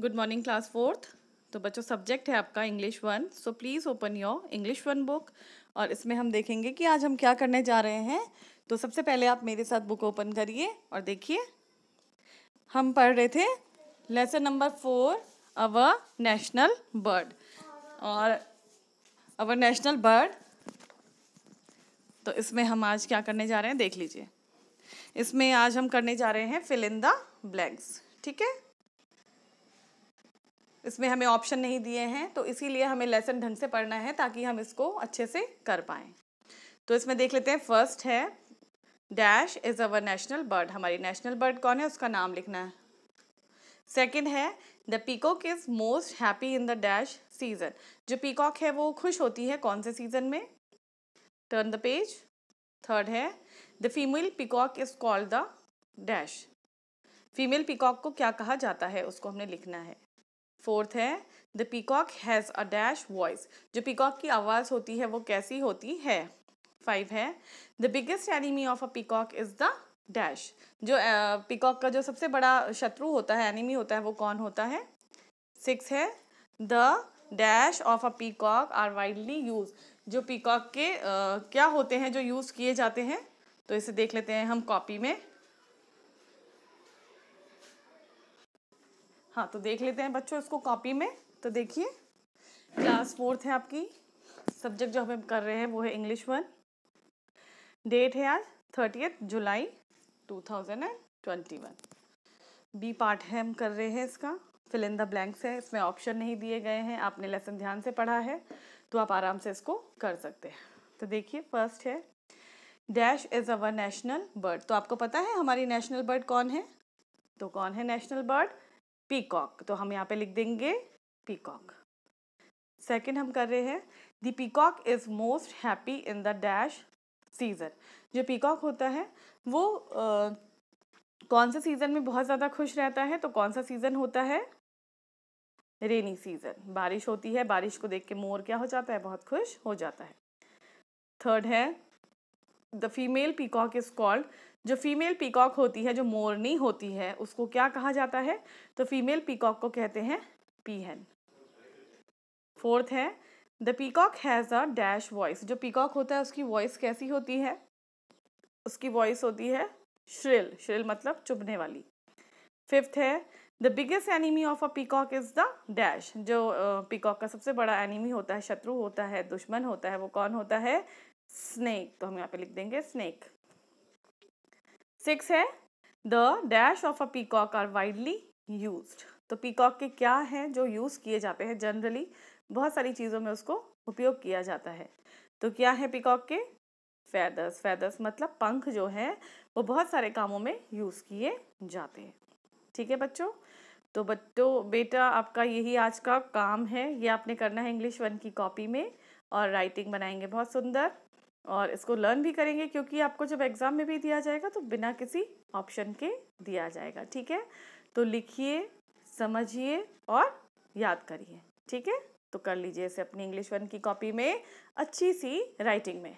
good morning class fourth तो बच्चों subject है आपका English one so please open your English one book और इसमें हम देखेंगे कि आज हम क्या करने जा रहे हैं तो सबसे पहले आप मेरे साथ बुक ओपन करिए और देखिए हम पढ़ रहे थे lesson number four our national bird और अवर नेशनल बर्ड तो इसमें हम आज क्या करने जा रहे हैं देख लीजिए इसमें आज हम करने जा रहे हैं फिल इन द ब्लैंक्स ठीक है इसमें हमें ऑप्शन नहीं दिए हैं तो इसीलिए हमें लेसन ढंग से पढ़ना है ताकि हम इसको अच्छे से कर पाएँ तो इसमें देख लेते हैं फर्स्ट है dash is our national bird हमारी नेशनल बर्ड कौन है उसका नाम लिखना है सेकेंड है the peacock is most happy in the dash season जो पीकॉक है वो खुश होती है कौन से सीज़न में टर्न द पेज थर्ड है the female peacock is called the dash female peacock को क्या कहा जाता है उसको हमने लिखना है फोर्थ है the peacock has a dash voice जो पीकॉक की आवाज़ होती है वो कैसी होती है फाइव है the biggest enemy of a peacock is the dash जो पीकॉक uh, का जो सबसे बड़ा शत्रु होता है एनिमी होता है वो कौन होता है सिक्स है the dash of a peacock are widely use जो पीकॉक के uh, क्या होते हैं जो यूज़ किए जाते हैं तो इसे देख लेते हैं हम कॉपी में हाँ तो देख लेते हैं बच्चों इसको कॉपी में तो देखिए क्लास फोर्थ है आपकी सब्जेक्ट जो हम कर रहे हैं वो है इंग्लिश वन डेट है आज thirtieth July two thousand and twenty one B part है हम कर रहे हैं इसका फिल इन द ब्लैंक्स है इसमें ऑप्शन नहीं दिए गए हैं आपने लेसन ध्यान से पढ़ा है तो आप आराम से इसको कर सकते हैं तो देखिए फर्स्ट है dash is our national bird तो आपको पता है हमारी नेशनल बर्ड कौन है तो कौन है नेशनल बर्ड पीकॉक तो हम यहाँ पे लिख देंगे पीकॉक सेकंड हम कर रहे हैं the peacock is most happy in the dash season जो पीकॉक होता है वो uh, कौन सा सीज़न में बहुत ज़्यादा खुश रहता है तो कौन सा सीज़न होता है रेनी सीज़न बारिश होती है बारिश को देख के मोर क्या हो जाता है बहुत खुश हो जाता है थर्ड है the female peacock is called जो फीमेल पीकॉक होती है जो मोरनी होती है उसको क्या कहा जाता है तो फीमेल पीकॉक को कहते हैं पीहन फोर्थ है the peacock has a dash voice जो पीकॉक होता है उसकी वॉइस कैसी होती है उसकी वॉइस होती है श्रिल श्रिल मतलब चुभने वाली फिफ्थ है the biggest enemy of a peacock is the dash जो पीकॉक का सबसे बड़ा एनिमी होता है शत्रु होता है दुश्मन होता है वो कौन होता है स्नेक तो हम यहाँ पे लिख देंगे स्नेक सिक्स है the dash of a peacock are widely use तो पीकॉक के क्या हैं जो यूज़ किए जाते हैं जनरली बहुत सारी चीज़ों में उसको उपयोग किया जाता है तो क्या है पीकॉक के फैदर्स फैदर्स मतलब पंख जो हैं वो बहुत सारे कामों में यूज़ किए जाते हैं ठीक है बच्चों तो बच्चों बेटा आपका यही आज का काम है ये आपने करना है इंग्लिश वन की कॉपी में और राइटिंग बनाएंगे बहुत सुंदर और इसको लर्न भी करेंगे क्योंकि आपको जब एग्ज़ाम में भी दिया जाएगा तो बिना किसी ऑप्शन के दिया जाएगा ठीक है तो लिखिए समझिए और याद करिए ठीक है तो कर लीजिए इसे अपनी इंग्लिश वन की कॉपी में अच्छी सी राइटिंग में